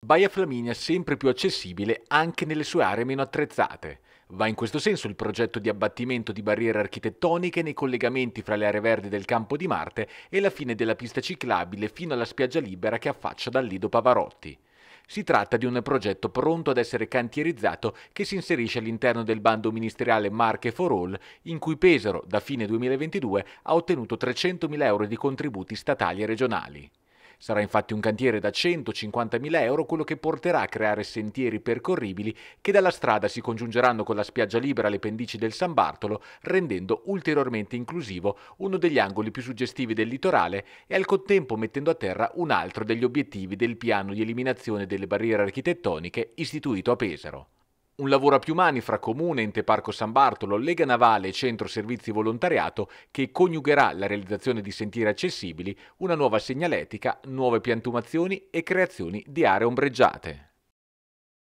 Baia Flaminia è sempre più accessibile anche nelle sue aree meno attrezzate. Va in questo senso il progetto di abbattimento di barriere architettoniche nei collegamenti fra le aree verdi del Campo di Marte e la fine della pista ciclabile fino alla spiaggia libera che affaccia dal Lido Pavarotti. Si tratta di un progetto pronto ad essere cantierizzato che si inserisce all'interno del bando ministeriale Marche for All, in cui Pesaro, da fine 2022, ha ottenuto 300.000 euro di contributi statali e regionali. Sarà infatti un cantiere da 150.000 euro quello che porterà a creare sentieri percorribili che dalla strada si congiungeranno con la spiaggia libera alle pendici del San Bartolo, rendendo ulteriormente inclusivo uno degli angoli più suggestivi del litorale e al contempo mettendo a terra un altro degli obiettivi del piano di eliminazione delle barriere architettoniche istituito a Pesaro. Un lavoro a più mani fra Comune, Ente Parco San Bartolo, Lega Navale e Centro Servizi Volontariato che coniugherà la realizzazione di sentieri accessibili, una nuova segnaletica, nuove piantumazioni e creazioni di aree ombreggiate.